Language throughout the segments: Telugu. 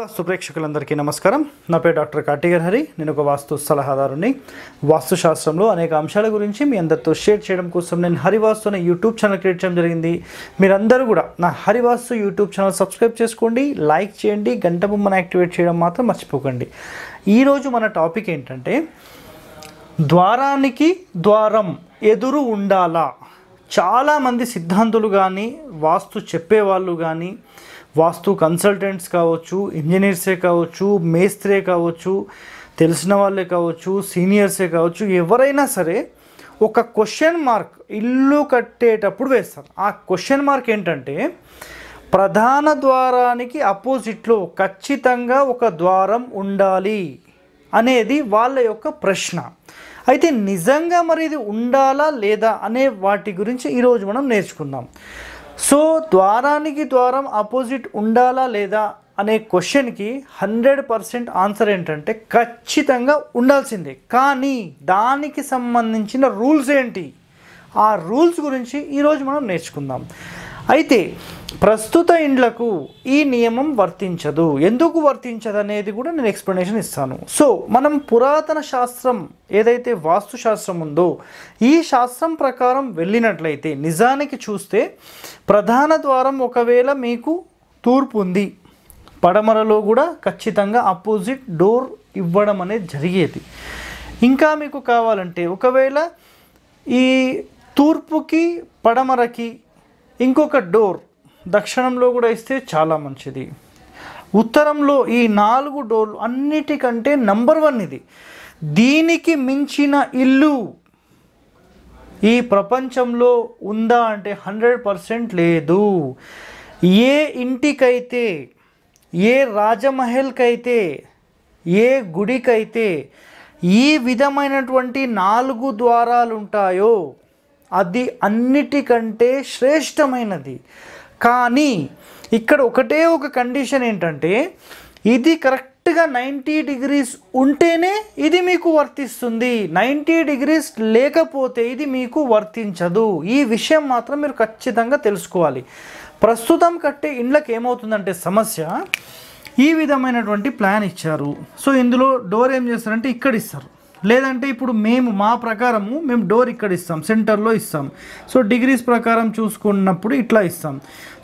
వాస్తు ప్రేక్షకులందరికీ నమస్కారం నా పేరు డాక్టర్ కార్టిగర్ హరి నేను ఒక వాస్తు సలహాదారుని వాస్తుశాస్త్రంలో అనేక అంశాల గురించి మీ అందరితో షేర్ చేయడం కోసం నేను హరివాస్తు అనే యూట్యూబ్ ఛానల్ క్రియేట్ చేయడం జరిగింది మీరందరూ కూడా నా హరివాస్తు యూట్యూబ్ ఛానల్ సబ్స్క్రైబ్ చేసుకోండి లైక్ చేయండి గంట బొమ్మను యాక్టివేట్ చేయడం మాత్రం మర్చిపోకండి ఈరోజు మన టాపిక్ ఏంటంటే ద్వారానికి ద్వారం ఎదురు ఉండాలా చాలామంది సిద్ధాంతులు కానీ వాస్తు చెప్పేవాళ్ళు కానీ వాస్తు కన్సల్టెంట్స్ కావచ్చు ఇంజనీర్సే కావచ్చు మేస్త్రే కావచ్చు తెలిసిన వాళ్ళే కావచ్చు సీనియర్సే కావచ్చు ఎవరైనా సరే ఒక క్వశ్చన్ మార్క్ ఇల్లు కట్టేటప్పుడు వేస్తారు ఆ క్వశ్చన్ మార్క్ ఏంటంటే ప్రధాన ద్వారానికి అపోజిట్లో ఖచ్చితంగా ఒక ద్వారం ఉండాలి అనేది వాళ్ళ యొక్క ప్రశ్న అయితే నిజంగా మరి ఇది ఉండాలా లేదా అనే వాటి గురించి ఈరోజు మనం నేర్చుకుందాం సో ద్వారానికి ద్వారం ఆపోజిట్ ఉండాలా లేదా అనే క్వశ్చన్కి హండ్రెడ్ పర్సెంట్ ఆన్సర్ ఏంటంటే ఖచ్చితంగా ఉండాల్సిందే కానీ దానికి సంబంధించిన రూల్స్ ఏంటి ఆ రూల్స్ గురించి ఈరోజు మనం నేర్చుకుందాం అయితే ప్రస్తుత ఇండ్లకు ఈ నియమం వర్తించదు ఎందుకు వర్తించదు అనేది కూడా నేను ఎక్స్ప్లెనేషన్ ఇస్తాను సో మనం పురాతన శాస్త్రం ఏదైతే వాస్తు శాస్త్రం ఉందో ఈ శాస్త్రం ప్రకారం వెళ్ళినట్లయితే నిజానికి చూస్తే ప్రధాన ద్వారం ఒకవేళ మీకు తూర్పు ఉంది పడమరలో కూడా ఖచ్చితంగా అపోజిట్ డోర్ ఇవ్వడం అనేది జరిగేది ఇంకా మీకు కావాలంటే ఒకవేళ ఈ తూర్పుకి పడమరకి ఇంకొక డోర్ దక్షిణంలో కూడా ఇస్తే చాలా మంచిది ఉత్తరంలో ఈ నాలుగు డోర్లు అన్నిటికంటే నంబర్ వన్ ఇది దీనికి మించిన ఇల్లు ఈ ప్రపంచంలో ఉందా అంటే హండ్రెడ్ పర్సెంట్ లేదు ఏ ఇంటికైతే ఏ రాజమహల్కైతే ఏ గుడికైతే ఈ విధమైనటువంటి నాలుగు ద్వారాలు ఉంటాయో అది అన్నిటికంటే శ్రేష్టమైనది కానీ ఇక్కడ ఒకటే ఒక కండిషన్ ఏంటంటే ఇది కరెక్ట్గా నైంటీ డిగ్రీస్ ఉంటేనే ఇది మీకు వర్తిస్తుంది నైంటీ డిగ్రీస్ లేకపోతే ఇది మీకు వర్తించదు ఈ విషయం మాత్రం మీరు ఖచ్చితంగా తెలుసుకోవాలి ప్రస్తుతం కట్టే ఇండ్లకు ఏమవుతుందంటే సమస్య ఈ విధమైనటువంటి ప్లాన్ ఇచ్చారు సో ఇందులో డోర్ ఏం చేస్తారంటే ఇక్కడ ఇస్తారు లేదంటే ఇప్పుడు మేము మా ప్రకారము మేము డోర్ ఇక్కడ ఇస్తాం సెంటర్లో ఇస్తాం సో డిగ్రీస్ ప్రకారం చూసుకున్నప్పుడు ఇట్లా ఇస్తాం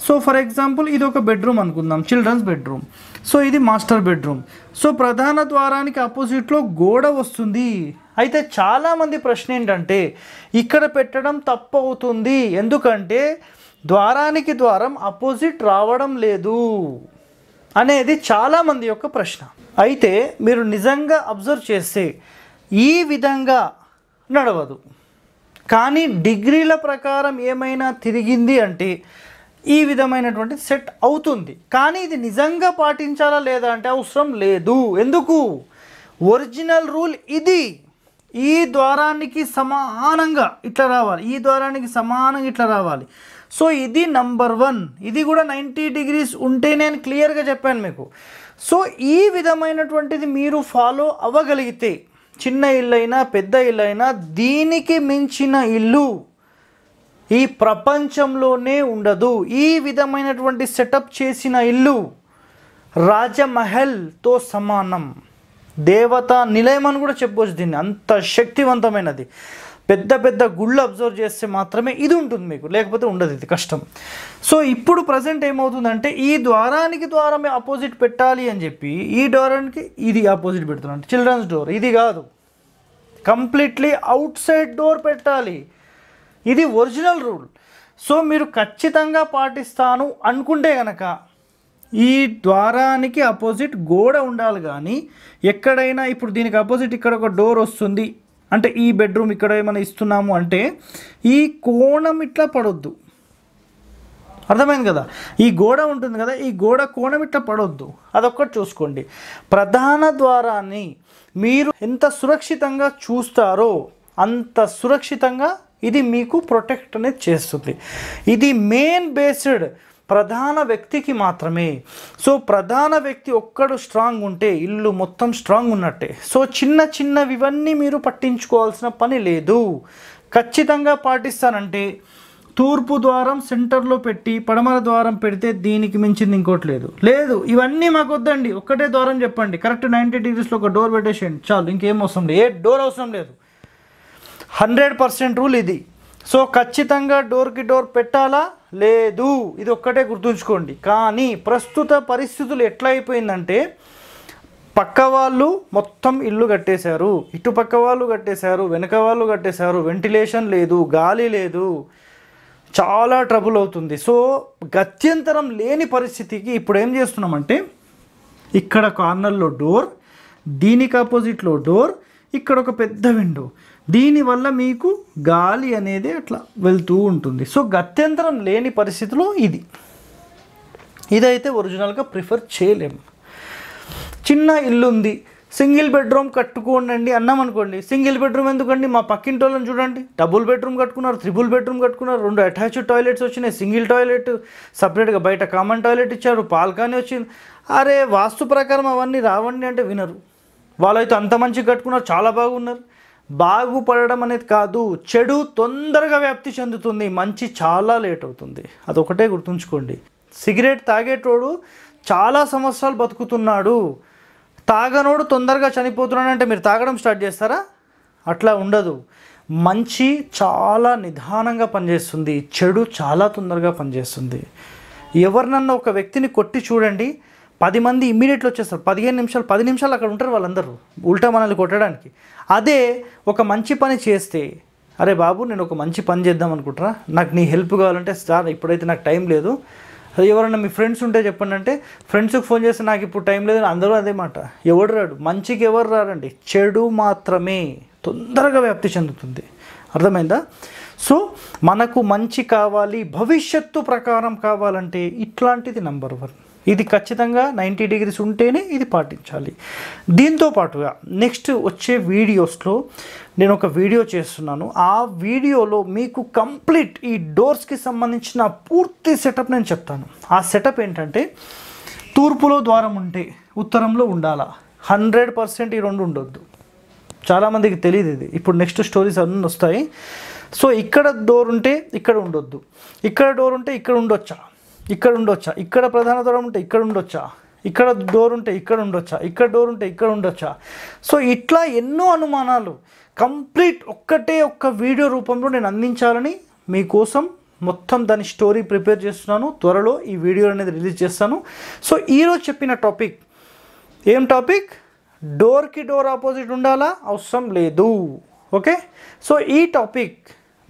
సో ఫర్ ఎగ్జాంపుల్ ఇది ఒక బెడ్రూమ్ అనుకుందాం చిల్డ్రన్స్ బెడ్రూమ్ సో ఇది మాస్టర్ బెడ్రూమ్ సో ప్రధాన ద్వారానికి ఆపోజిట్లో గోడ వస్తుంది అయితే చాలామంది ప్రశ్న ఏంటంటే ఇక్కడ పెట్టడం తప్పు అవుతుంది ఎందుకంటే ద్వారానికి ద్వారం అపోజిట్ రావడం లేదు అనేది చాలామంది యొక్క ప్రశ్న అయితే మీరు నిజంగా అబ్జర్వ్ చేస్తే ఈ విధంగా నడవదు కానీ డిగ్రీల ప్రకారం ఏమైనా తిరిగింది అంటే ఈ విధమైనటువంటి సెట్ అవుతుంది కానీ ఇది నిజంగా పాటించాలా లేదా అంటే అవసరం లేదు ఎందుకు ఒరిజినల్ రూల్ ఇది ఈ ద్వారానికి సమానంగా ఇట్లా రావాలి ఈ ద్వారానికి సమానంగా ఇట్లా రావాలి సో ఇది నంబర్ వన్ ఇది కూడా నైంటీ డిగ్రీస్ ఉంటే నేను క్లియర్గా చెప్పాను మీకు సో ఈ విధమైనటువంటిది మీరు ఫాలో అవ్వగలిగితే చిన్న ఇల్లు అయినా పెద్ద ఇల్లు అయినా దీనికి మించిన ఇల్లు ఈ ప్రపంచంలోనే ఉండదు ఈ విధమైనటువంటి సెటప్ చేసిన ఇల్లు రాజమహల్తో సమానం దేవత నిలయం అని కూడా చెప్పవచ్చు దీన్ని అంత శక్తివంతమైనది పెద్ద పెద్ద గుళ్ళు అబ్జర్వ్ చేస్తే మాత్రమే ఇది ఉంటుంది మీకు లేకపోతే ఉండదు ఇది కష్టం సో ఇప్పుడు ప్రజెంట్ ఏమవుతుందంటే ఈ ద్వారానికి ద్వారమే అపోజిట్ పెట్టాలి అని చెప్పి ఈ డోరానికి ఇది అపోజిట్ పెడుతున్నాను చిల్డ్రన్స్ డోర్ ఇది కాదు కంప్లీట్లీ అవుట్ సైడ్ డోర్ పెట్టాలి ఇది ఒరిజినల్ రూల్ సో మీరు ఖచ్చితంగా పాటిస్తాను అనుకుంటే కనుక ఈ ద్వారానికి అపోజిట్ గోడ ఉండాలి కానీ ఎక్కడైనా ఇప్పుడు దీనికి అపోజిట్ ఇక్కడ ఒక డోర్ వస్తుంది అంటే ఈ బెడ్రూమ్ ఇక్కడ ఏమైనా ఇస్తున్నాము అంటే ఈ కోణం ఇట్లా పడొద్దు అర్థమైంది కదా ఈ గోడ ఉంటుంది కదా ఈ గోడ కోణం ఇట్లా పడొద్దు అదొక్కటి చూసుకోండి ప్రధాన ద్వారాన్ని మీరు ఎంత సురక్షితంగా చూస్తారో అంత సురక్షితంగా ఇది మీకు ప్రొటెక్ట్ అనేది చేస్తుంది ఇది మెయిన్ బేస్డ్ ప్రధాన వ్యక్తికి మాత్రమే సో ప్రధాన వ్యక్తి ఒక్కడు స్ట్రాంగ్ ఉంటే ఇల్లు మొత్తం స్ట్రాంగ్ ఉన్నట్టే సో చిన్న చిన్నవి ఇవన్నీ మీరు పట్టించుకోవాల్సిన పని లేదు ఖచ్చితంగా పాటిస్తానంటే తూర్పు ద్వారం సెంటర్లో పెట్టి పడమర ద్వారం పెడితే దీనికి మించింది ఇంకోటి లేదు లేదు ఇవన్నీ మాకు వద్దండి ఒక్కటే ద్వారం చెప్పండి కరెక్ట్ నైంటీ డిగ్రీస్లో ఒక డోర్ పెట్టేసేయండి చాలు ఇంకేం అవసరం లేదు ఏ డోర్ అవసరం లేదు హండ్రెడ్ పర్సెంట్ రూల్ ఇది సో ఖచ్చితంగా డోర్కి డోర్ పెట్టాలా లేదు ఇది ఒక్కటే గుర్తుంచుకోండి కానీ ప్రస్తుత పరిస్థితులు ఎట్లా అయిపోయిందంటే పక్క వాళ్ళు మొత్తం ఇల్లు కట్టేశారు ఇటు పక్క వాళ్ళు కట్టేశారు వెనక వాళ్ళు కట్టేశారు వెంటిలేషన్ లేదు గాలి లేదు చాలా ట్రబుల్ అవుతుంది సో గత్యంతరం లేని పరిస్థితికి ఇప్పుడు ఏం చేస్తున్నామంటే ఇక్కడ కార్నర్లో డోర్ దీనికి ఆపోజిట్లో డోర్ ఇక్కడ ఒక పెద్ద విండో దీనివల్ల మీకు గాలి అనేది అట్లా వెళ్తూ ఉంటుంది సో గత్యంతరం లేని పరిస్థితిలో ఇది ఇదైతే ఒరిజినల్గా ప్రిఫర్ చేయలేము చిన్న ఇల్లు ఉంది సింగిల్ బెడ్రూమ్ కట్టుకోండి అన్నాం అనుకోండి సింగిల్ బెడ్రూమ్ ఎందుకండి మా పక్కింటి వాళ్ళని చూడండి డబుల్ బెడ్రూమ్ కట్టుకున్నారు త్రిబుల్ బెడ్రూమ్ కట్టుకున్నారు రెండు అటాచ్డ్ టాయిలెట్స్ వచ్చినాయి సింగిల్ టాయిలెట్ సపరేట్గా బయట కామన్ టాయిలెట్ ఇచ్చారు పాల్కాని వచ్చింది అరే వాస్తు ప్రకారం అవన్నీ రావండి అంటే వినరు వాళ్ళైతే అంత మంచిగా కట్టుకున్నారు చాలా బాగున్నారు బాగుపడడం అనేది కాదు చెడు తొందరగా వ్యాప్తి చెందుతుంది మంచి చాలా లేట్ అవుతుంది అదొకటే గుర్తుంచుకోండి సిగరెట్ తాగేటోడు చాలా సంవత్సరాలు బతుకుతున్నాడు తాగనోడు తొందరగా చనిపోతున్నాడు అంటే మీరు తాగడం స్టార్ట్ చేస్తారా అట్లా ఉండదు మంచి చాలా నిదానంగా పనిచేస్తుంది చెడు చాలా తొందరగా పనిచేస్తుంది ఎవరినన్నా ఒక వ్యక్తిని కొట్టి చూడండి పది మంది ఇమ్మీడియట్లో వచ్చేస్తారు పదిహేను నిమిషాలు పది నిమిషాలు అక్కడ ఉంటారు వాళ్ళందరూ ఉల్టా మనల్ని కొట్టడానికి అదే ఒక మంచి పని చేస్తే అరే బాబు నేను ఒక మంచి పని చేద్దాం అనుకుంటున్నా నాకు నీ హెల్ప్ కావాలంటే సార్ ఇప్పుడైతే నాకు టైం లేదు ఎవరన్నా మీ ఫ్రెండ్స్ ఉంటే చెప్పండి అంటే ఫ్రెండ్స్కి ఫోన్ చేస్తే నాకు ఇప్పుడు టైం లేదు అందరూ అదే మాట ఎవడు రాడు మంచికి ఎవరు రారండి చెడు మాత్రమే తొందరగా వ్యాప్తి చెందుతుంది అర్థమైందా సో మనకు మంచి కావాలి భవిష్యత్తు ప్రకారం కావాలంటే ఇట్లాంటిది నంబర్ వన్ ఇది ఖచ్చితంగా నైంటీ డిగ్రీస్ ఉంటేనే ఇది పాటించాలి దీంతో పాటుగా నెక్స్ట్ వచ్చే వీడియోస్లో నేను ఒక వీడియో చేస్తున్నాను ఆ వీడియోలో మీకు కంప్లీట్ ఈ డోర్స్కి సంబంధించిన పూర్తి సెటప్ నేను చెప్తాను ఆ సెటప్ ఏంటంటే తూర్పులో ద్వారం ఉంటే ఉత్తరంలో ఉండాలా హండ్రెడ్ పర్సెంట్ ఈ రెండు ఉండొద్దు చాలామందికి తెలియదు ఇది ఇప్పుడు నెక్స్ట్ స్టోరీస్ అన్నీ వస్తాయి సో ఇక్కడ డోర్ ఉంటే ఇక్కడ ఉండొద్దు ఇక్కడ డోర్ ఉంటే ఇక్కడ ఉండొచ్చా ఇక్కడ ఉండొచ్చా ఇక్కడ ప్రధాన ద్వారం ఉంటే ఇక్కడ ఉండొచ్చా ఇక్కడ డోర్ ఉంటే ఇక్కడ ఉండొచ్చా ఇక్కడ డోర్ ఉంటే ఇక్కడ ఉండొచ్చా సో ఇట్లా ఎన్నో అనుమానాలు కంప్లీట్ ఒక్కటే ఒక్క వీడియో రూపంలో నేను అందించాలని మీకోసం మొత్తం దాని స్టోరీ ప్రిపేర్ చేస్తున్నాను త్వరలో ఈ వీడియో అనేది రిలీజ్ చేస్తాను సో ఈరోజు చెప్పిన టాపిక్ ఏం టాపిక్ డోర్కి డోర్ ఆపోజిట్ ఉండాలా అవసరం లేదు ఓకే సో ఈ టాపిక్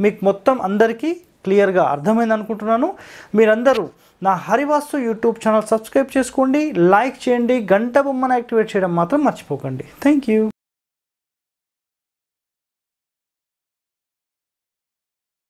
మీకు మొత్తం అందరికీ క్లియర్గా అర్థమైంది అనుకుంటున్నాను మీరందరూ నా హరివాస్తు యూట్యూబ్ ఛానల్ సబ్స్క్రైబ్ చేసుకోండి లైక్ చేయండి గంట బొమ్మను యాక్టివేట్ చేయడం మాత్రం మర్చిపోకండి థ్యాంక్ యూ